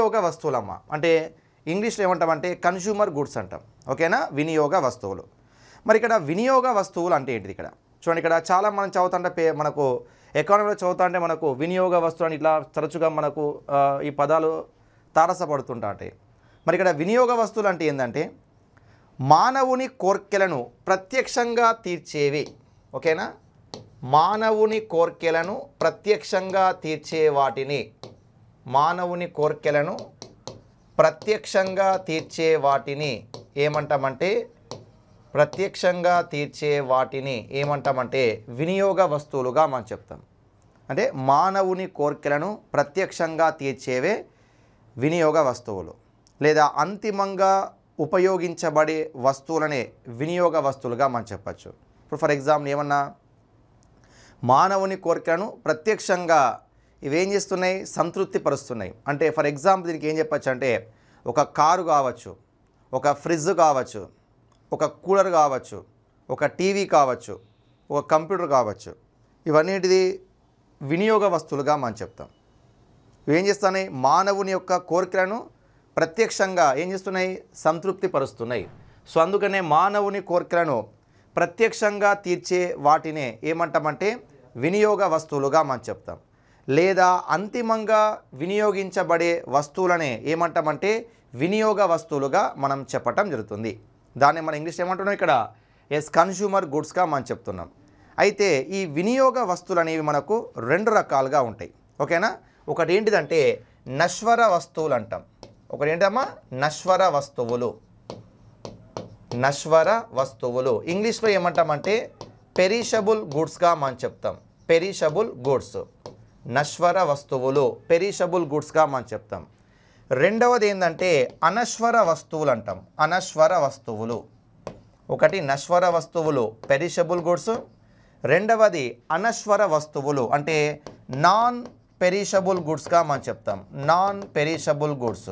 వినియోగ వస్తువులమ్మ అంటే ఇంగ్లీష్లో ఏమంటామంటే కన్స్యూమర్ గుడ్స్ అంటాం ఓకేనా వినియోగ వస్తువులు మరి ఇక్కడ వినియోగ వస్తువులు అంటే ఏంటిది ఇక్కడ చూడండి ఇక్కడ చాలా మనం చదువుతుంటే పే మనకు ఎకానమీలో చదువుతుంటే మనకు వినియోగ వస్తువులు అని ఇట్లా తరచుగా మనకు ఈ పదాలు తారసపడుతుంటాయి మరి ఇక్కడ వినియోగ వస్తువులు అంటే ఏంటంటే మానవుని కోర్కెలను ప్రత్యక్షంగా తీర్చేవి ఓకేనా మానవుని కోర్కెలను ప్రత్యక్షంగా తీర్చే వాటిని మానవుని కోర్కెలను ప్రత్యక్షంగా తీర్చే వాటిని ఏమంటామంటే ప్రత్యక్షంగా తీర్చే వాటిని ఏమంటామంటే వినియోగ వస్తువులుగా మనం చెప్తాం అంటే మానవుని కోర్కెలను ప్రత్యక్షంగా తీర్చేవే వినియోగ వస్తువులు లేదా అంతిమంగా ఉపయోగించబడే వస్తువులనే వినియోగ వస్తువులుగా మనం చెప్పచ్చు ఇప్పుడు ఫర్ ఎగ్జాంపుల్ ఏమన్నా మానవుని కోరికలను ప్రత్యక్షంగా ఇవేం చేస్తున్నాయి సంతృప్తి పరుస్తున్నాయి అంటే ఫర్ ఎగ్జాంపుల్ దీనికి ఏం చెప్పచ్చు అంటే ఒక కారు కావచ్చు ఒక ఫ్రిడ్జ్ కావచ్చు ఒక కూలర్ కావచ్చు ఒక టీవీ కావచ్చు ఒక కంప్యూటర్ కావచ్చు ఇవన్నిటిది వినియోగ వస్తువులుగా మనం చెప్తాం ఇవేం చేస్తున్నాయి మానవుని యొక్క కోరికలను ప్రత్యక్షంగా ఏం చేస్తున్నాయి సంతృప్తి పరుస్తున్నాయి సో అందుకనే మానవుని కోరికలను ప్రత్యక్షంగా తీర్చే వాటినే ఏమంటామంటే వినియోగ వస్తువులుగా మనం చెప్తాం లేదా అంతిమంగా వినియోగించబడే వస్తువులనే ఏమంటామంటే వినియోగ వస్తువులుగా మనం చెప్పటం జరుగుతుంది దాన్ని మనం ఇంగ్లీష్ ఏమంటున్నాం ఇక్కడ ఎస్ కన్స్యూమర్ గుడ్స్గా మనం చెప్తున్నాం అయితే ఈ వినియోగ వస్తువులు అనేవి మనకు రెండు రకాలుగా ఉంటాయి ఓకేనా ఒకటి ఏంటిదంటే నశ్వర వస్తువులు అంటాం ఒకటి ఏంటమ్మా నశ్వర వస్తువులు నశ్వర వస్తువులు ఇంగ్లీష్లో ఏమంటామంటే పెరిషబుల్ గుడ్స్గా మనం చెప్తాం పెరిషబుల్ గుడ్స్ నశ్వర వస్తువులు పెరిషబుల్ గుడ్స్గా మనం చెప్తాం రెండవది ఏంటంటే అనశ్వర వస్తువులు అంటాం అనశ్వర వస్తువులు ఒకటి నశ్వర వస్తువులు పెరిషబుల్ గుడ్స్ రెండవది అనశ్వర వస్తువులు అంటే నాన్ పెరిషబుల్ గుడ్స్గా మనం చెప్తాం non perishable goods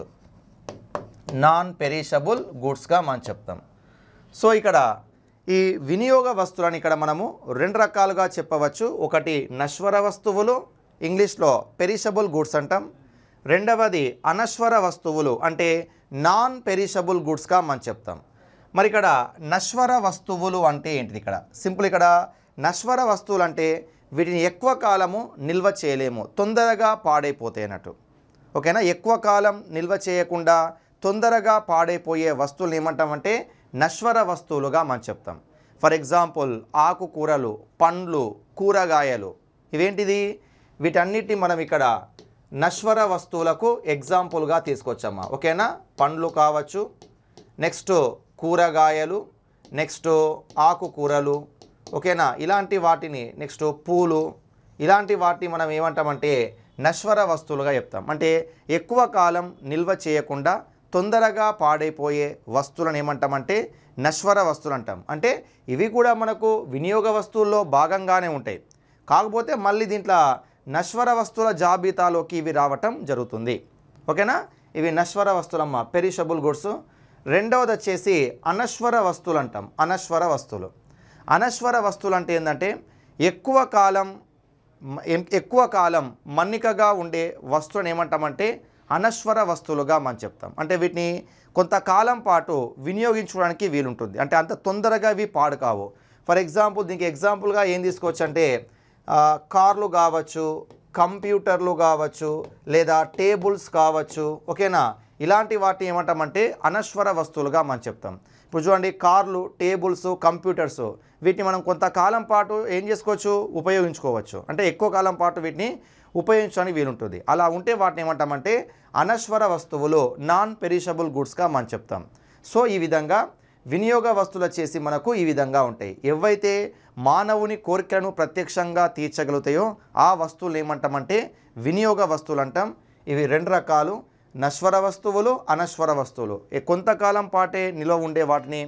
non perishable గుడ్స్గా మనం చెప్తాం సో ఇక్కడ ఈ వినియోగ వస్తువులను ఇక్కడ మనము రెండు రకాలుగా చెప్పవచ్చు ఒకటి నశ్వర వస్తువులు ఇంగ్లీష్లో పెరిషబుల్ గూడ్స్ అంటాం రెండవది అనశ్వర వస్తువులు అంటే నాన్ పెరిషబుల్ గూడ్స్గా మనం చెప్తాం మరి ఇక్కడ నశ్వర వస్తువులు అంటే ఏంటిది ఇక్కడ సింపుల్ ఇక్కడ నశ్వర వస్తువులు అంటే వీటిని ఎక్కువ కాలము నిల్వ చేయలేము తొందరగా పాడైపోతే అన్నట్టు ఓకేనా ఎక్కువ కాలం నిల్వ చేయకుండా తొందరగా పాడైపోయే వస్తువులు ఏమంటామంటే నశ్వర వస్తువులుగా మనం చెప్తాం ఫర్ ఎగ్జాంపుల్ ఆకుకూరలు పండ్లు కూరగాయలు ఇవేంటిది వీటన్నిటి మనం ఇక్కడ నశ్వర వస్తువులకు ఎగ్జాంపుల్గా తీసుకొచ్చామా ఓకేనా పండ్లు కావచ్చు నెక్స్ట్ కూరగాయలు నెక్స్ట్ ఆకుకూరలు ఓకేనా ఇలాంటి వాటిని నెక్స్ట్ పూలు ఇలాంటి వాటిని మనం ఏమంటామంటే నశ్వర వస్తువులుగా చెప్తాం అంటే ఎక్కువ కాలం నిల్వ చేయకుండా తొందరగా పాడైపోయే వస్తువులను ఏమంటామంటే నశ్వర వస్తువులు అంటాం అంటే ఇవి కూడా మనకు వినియోగ వస్తువుల్లో భాగంగానే ఉంటాయి కాకపోతే మళ్ళీ దీంట్లో నశ్వర వస్తువుల జాబితాలోకి ఇవి రావటం జరుగుతుంది ఓకేనా ఇవి నశ్వర వస్తువులమ్మ పెరిషబుల్ గుడ్స్ రెండవది వచ్చేసి అనశ్వర వస్తువులు అంటాం అనశ్వర వస్తువులు అనశ్వర వస్తువులు అంటే ఏంటంటే ఎక్కువ కాలం ఎక్కువ కాలం మన్నికగా ఉండే వస్తువులను ఏమంటామంటే అనశ్వర వస్తువులుగా మనం చెప్తాం అంటే వీటిని కొంతకాలం పాటు వినియోగించుకోవడానికి వీలుంటుంది అంటే అంత తొందరగా ఇవి పాడు కావు ఫర్ ఎగ్జాంపుల్ దీనికి ఎగ్జాంపుల్గా ఏం తీసుకోవచ్చు అంటే కార్లు కావచ్చు కంప్యూటర్లు కావచ్చు లేదా టేబుల్స్ కావచ్చు ఓకేనా ఇలాంటి వాటిని ఏమంటామంటే అనశ్వర వస్తువులుగా మనం చెప్తాం ఇప్పుడు చూడండి కార్లు టేబుల్స్ కంప్యూటర్స్ వీటిని మనం కొంతకాలం పాటు ఏం చేసుకోవచ్చు ఉపయోగించుకోవచ్చు అంటే ఎక్కువ కాలం పాటు వీటిని ఉపయోగించడానికి వీలుంటుంది అలా ఉంటే వాటిని ఏమంటామంటే అనశ్వర వస్తువులు నాన్ పెరిషబుల్ గుడ్స్గా మనం చెప్తాం సో ఈ విధంగా వినియోగ వస్తువుల చేసి మనకు ఈ విధంగా ఉంటాయి ఎవైతే మానవుని కోరికలను ప్రత్యక్షంగా తీర్చగలుగుతాయో ఆ వస్తువులు ఏమంటామంటే వినియోగ వస్తువులు అంటాం ఇవి రెండు రకాలు నశ్వర వస్తువులు అనశ్వర వస్తువులు కొంతకాలం పాటే నిల్వ ఉండే వాటిని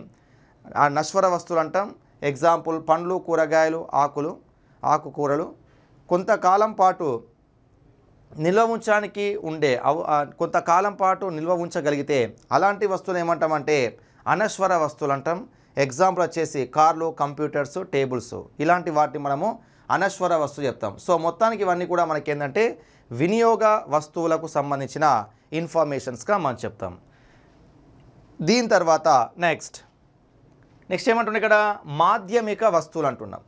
ఆ నశ్వర వస్తువులు అంటాం ఎగ్జాంపుల్ పండ్లు కూరగాయలు ఆకులు ఆకుకూరలు కొంతకాలం పాటు నిల్వ ఉంచడానికి ఉండే కొంతకాలం పాటు నిల్వ ఉంచగలిగితే అలాంటి వస్తువులు ఏమంటామంటే అనశ్వర వస్తువులు అంటాం ఎగ్జాంపుల్ వచ్చేసి కార్లు కంప్యూటర్స్ టేబుల్స్ ఇలాంటి వాటిని మనము అనశ్వర వస్తువు చెప్తాం సో మొత్తానికి ఇవన్నీ కూడా మనకి ఏంటంటే వినియోగ వస్తువులకు సంబంధించిన ఇన్ఫర్మేషన్స్గా మనం చెప్తాం దీని తర్వాత నెక్స్ట్ నెక్స్ట్ ఏమంటున్నాం ఇక్కడ మాధ్యమిక వస్తువులు అంటున్నాం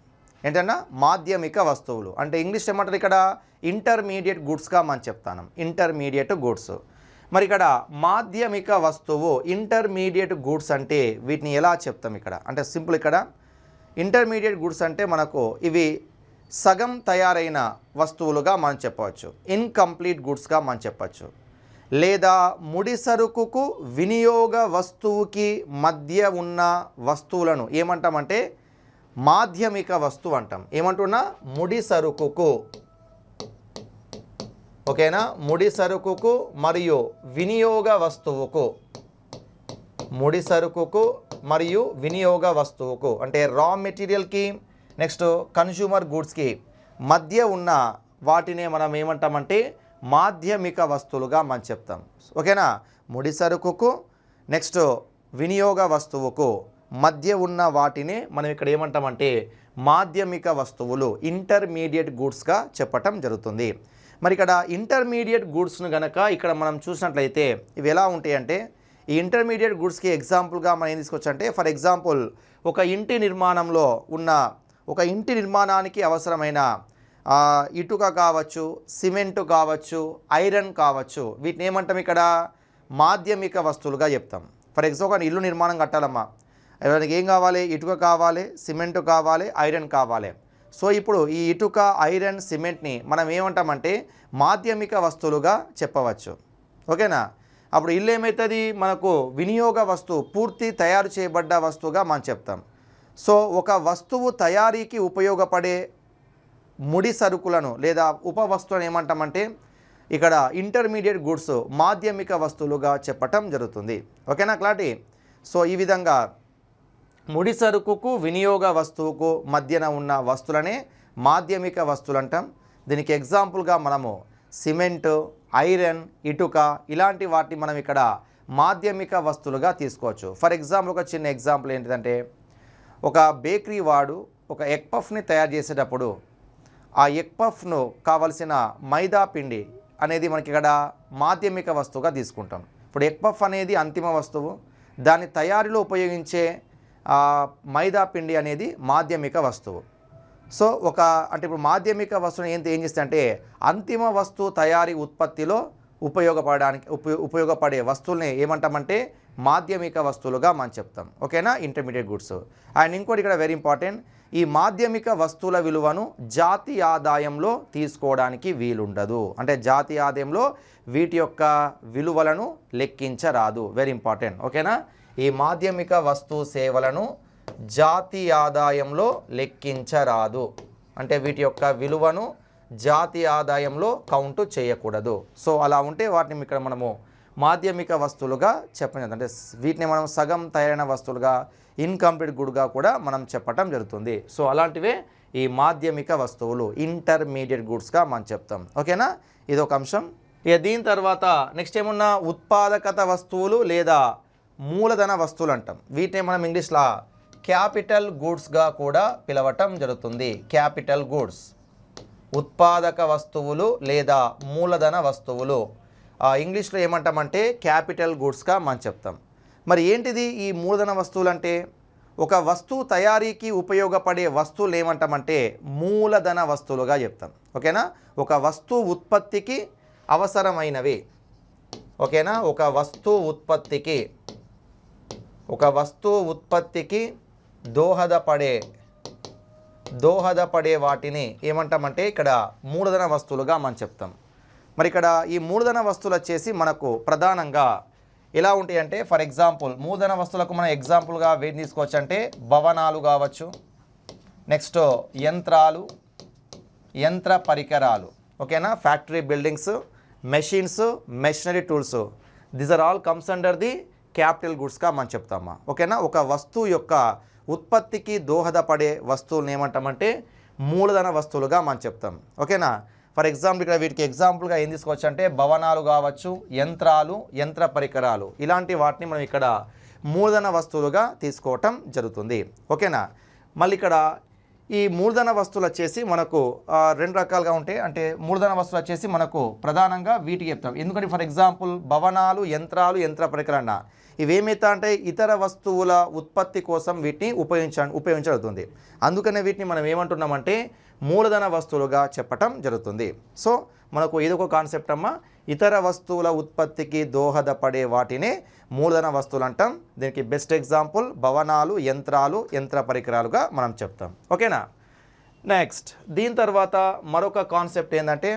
ఏంటన్నా మాధ్యమిక వస్తువులు అంటే ఇంగ్లీష్ ఏమంటారు ఇక్కడ ఇంటర్మీడియట్ గుడ్స్గా మనం చెప్తాను ఇంటర్మీడియట్ గుడ్స్ మరి ఇక్కడ మాధ్యమిక వస్తువు ఇంటర్మీడియట్ గూడ్స్ అంటే వీటిని ఎలా చెప్తాం ఇక్కడ అంటే సింపుల్ ఇక్కడ ఇంటర్మీడియట్ గూడ్స్ అంటే మనకు ఇవి సగం తయారైన వస్తువులుగా మనం చెప్పవచ్చు ఇన్కంప్లీట్ గూడ్స్గా మనం చెప్పవచ్చు లేదా ముడి సరుకుకు వినియోగ వస్తువుకి మధ్య ఉన్న వస్తువులను ఏమంటామంటే మాధ్యమిక వస్తువు అంటాం ఏమంటున్నా ముడి సరుకుకు ఓకేనా ముడి సరుకుకు మరియు వినియోగ వస్తువుకు ముడి సరుకుకు మరియు వినియోగ వస్తువుకు అంటే రా మెటీరియల్కి నెక్స్ట్ కన్జ్యూమర్ గూడ్స్కి మధ్య ఉన్న వాటినే మనం ఏమంటామంటే మాధ్యమిక వస్తువులుగా మనం చెప్తాం ఓకేనా ముడి సరుకుకు నెక్స్ట్ వినియోగ వస్తువుకు మధ్య ఉన్న వాటిని మనం ఇక్కడ ఏమంటామంటే మాధ్యమిక వస్తువులు ఇంటర్మీడియట్ గూడ్స్గా చెప్పటం జరుగుతుంది మరి ఇక్కడ ఇంటర్మీడియట్ గూడ్స్ను గనక ఇక్కడ మనం చూసినట్లయితే ఇవి ఎలా ఉంటాయంటే ఈ ఇంటర్మీడియట్ గూడ్స్కి ఎగ్జాంపుల్గా మనం ఏం తీసుకొచ్చంటే ఫర్ ఎగ్జాంపుల్ ఒక ఇంటి నిర్మాణంలో ఉన్న ఒక ఇంటి నిర్మాణానికి అవసరమైన ఇటుక కావచ్చు సిమెంట్ కావచ్చు ఐరన్ కావచ్చు వీటిని ఏమంటాం ఇక్కడ మాధ్యమిక వస్తువులుగా చెప్తాం ఫర్ ఎగ్జాంపుల్ ఇల్లు నిర్మాణం కట్టాలమ్మా ఎవరికి ఏం కావాలి ఇటుక కావాలి సిమెంట్ కావాలి ఐరన్ కావాలి సో ఇప్పుడు ఈ ఇటుక ఐరన్ సిమెంట్ని మనం ఏమంటామంటే మాధ్యమిక వస్తువులుగా చెప్పవచ్చు ఓకేనా అప్పుడు ఇల్లు ఏమవుతుంది మనకు వినియోగ వస్తువు పూర్తి తయారు చేయబడ్డ వస్తువుగా మనం చెప్తాం సో ఒక వస్తువు తయారీకి ఉపయోగపడే ముడి సరుకులను లేదా ఉప వస్తువులను ఏమంటామంటే ఇక్కడ ఇంటర్మీడియట్ గుడ్స్ మాధ్యమిక వస్తువులుగా చెప్పటం జరుగుతుంది ఓకేనా క్లాటి సో ఈ విధంగా ముడి సరుకుకు వినియోగ వస్తువుకు మధ్యన ఉన్న వస్తువులనే మాధ్యమిక వస్తువులు అంటాం దీనికి ఎగ్జాంపుల్గా మనము సిమెంట్ ఐరన్ ఇటుక ఇలాంటి వాటిని మనం ఇక్కడ మాధ్యమిక వస్తువులుగా తీసుకోవచ్చు ఫర్ ఎగ్జాంపుల్ ఒక చిన్న ఎగ్జాంపుల్ ఏంటిదంటే ఒక బేకరీ వాడు ఒక ఎగ్ పఫ్ని తయారు చేసేటప్పుడు ఆ ఎగ్ పఫ్ను కావలసిన మైదా పిండి అనేది మనకి ఇక్కడ మాధ్యమిక వస్తువుగా తీసుకుంటాం ఇప్పుడు ఎగ్ పఫ్ అనేది అంతిమ వస్తువు దాని తయారీలో ఉపయోగించే మైదా పిండి అనేది మాధ్యమిక వస్తువు సో ఒక అంటే ఇప్పుడు మాధ్యమిక వస్తువుని ఏంటి ఏం చేస్తే అంటే అంతిమ వస్తువు తయారీ ఉత్పత్తిలో ఉపయోగపడడానికి ఉపయోగపడే వస్తువుల్ని ఏమంటామంటే మాధ్యమిక వస్తువులుగా మనం చెప్తాం ఓకేనా ఇంటర్మీడియట్ గుడ్స్ అండ్ ఇంకోటి ఇక్కడ వెరీ ఇంపార్టెంట్ ఈ మాధ్యమిక వస్తువుల విలువను జాతి ఆదాయంలో తీసుకోవడానికి వీలుండదు అంటే జాతి ఆదాయంలో వీటి యొక్క విలువలను లెక్కించరాదు వెరీ ఇంపార్టెంట్ ఓకేనా ఈ మాధ్యమిక వస్తు సేవలను జాతి ఆదాయంలో లెక్కించరాదు అంటే వీటి యొక్క విలువను జాతి ఆదాయంలో కౌంటు చేయకూడదు సో అలా ఉంటే వాటిని ఇక్కడ మనము మాధ్యమిక వస్తువులుగా చెప్పడం అంటే వీటిని మనం సగం తయారైన వస్తువులుగా ఇన్కంప్లీట్ గుడ్గా కూడా మనం చెప్పటం జరుగుతుంది సో అలాంటివే ఈ మాధ్యమిక వస్తువులు ఇంటర్మీడియట్ గుడ్స్గా మనం చెప్తాం ఓకేనా ఇది ఒక అంశం ఇక దీని తర్వాత నెక్స్ట్ ఏమున్నా ఉత్పాదకత వస్తువులు లేదా మూలధన వస్తువులు అంటాం వీటిని మనం ఇంగ్లీష్లో క్యాపిటల్ గూడ్స్గా కూడా పిలవటం జరుగుతుంది క్యాపిటల్ గూడ్స్ ఉత్పాదక వస్తువులు లేదా మూలధన వస్తువులు ఇంగ్లీష్లో ఏమంటామంటే క్యాపిటల్ గూడ్స్గా మనం చెప్తాం మరి ఏంటిది ఈ మూలధన వస్తువులు అంటే ఒక వస్తువు తయారీకి ఉపయోగపడే వస్తువులు ఏమంటామంటే మూలధన వస్తువులుగా చెప్తాం ఓకేనా ఒక వస్తువు ఉత్పత్తికి అవసరమైనవి ఓకేనా ఒక వస్తువు ఉత్పత్తికి ఒక వస్తువు ఉత్పత్తికి దోహదపడే దోహదపడే వాటిని ఏమంటామంటే ఇక్కడ మూడుదన వస్తువులుగా మనం చెప్తాం మరి ఇక్కడ ఈ మూడుదన వస్తువులు వచ్చేసి మనకు ప్రధానంగా ఎలా ఉంటాయంటే ఫర్ ఎగ్జాంపుల్ మూడుదన వస్తువులకు మనం ఎగ్జాంపుల్గా వేడి తీసుకోవచ్చు అంటే భవనాలు కావచ్చు నెక్స్ట్ యంత్రాలు యంత్ర పరికరాలు ఓకేనా factory buildings machines machinery tools this are all comes under the capital గుడ్స్గా మనం చెప్తామా ఓకేనా ఒక వస్తువు యొక్క ఉత్పత్తికి దోహదపడే వస్తువులను ఏమంటామంటే మూలధన వస్తువులుగా మనం చెప్తాం ఓకేనా ఫర్ ఎగ్జాంపుల్ ఇక్కడ వీటికి ఎగ్జాంపుల్గా ఏం తీసుకోవచ్చు అంటే భవనాలు కావచ్చు యంత్రాలు యంత్ర పరికరాలు ఇలాంటి వాటిని మనం ఇక్కడ మూలధన వస్తువులుగా తీసుకోవటం జరుగుతుంది ఓకేనా మళ్ళీ ఇక్కడ ఈ మూలధన వస్తువులు వచ్చేసి మనకు రెండు రకాలుగా ఉంటాయి అంటే మూలధన వస్తువులు వచ్చేసి మనకు ప్రధానంగా వీటికి చెప్తాం ఎందుకంటే ఫర్ ఎగ్జాంపుల్ భవనాలు యంత్రాలు యంత్ర పరికరణ ఇవేమైతే అంటే ఇతర వస్తువుల ఉత్పత్తి కోసం వీటిని ఉపయోగించ ఉపయోగించబడుతుంది అందుకనే వీటిని మనం ఏమంటున్నామంటే మూలధన వస్తువులుగా చెప్పటం జరుగుతుంది సో మనకు ఏదో ఒక కాన్సెప్ట్ అమ్మ ఇతర వస్తువుల ఉత్పత్తికి దోహదపడే వాటినే మూలధన వస్తువులు అంటాం దీనికి బెస్ట్ ఎగ్జాంపుల్ భవనాలు యంత్రాలు యంత్ర పరికరాలుగా మనం చెప్తాం ఓకేనా నెక్స్ట్ దీని తర్వాత మరొక కాన్సెప్ట్ ఏంటంటే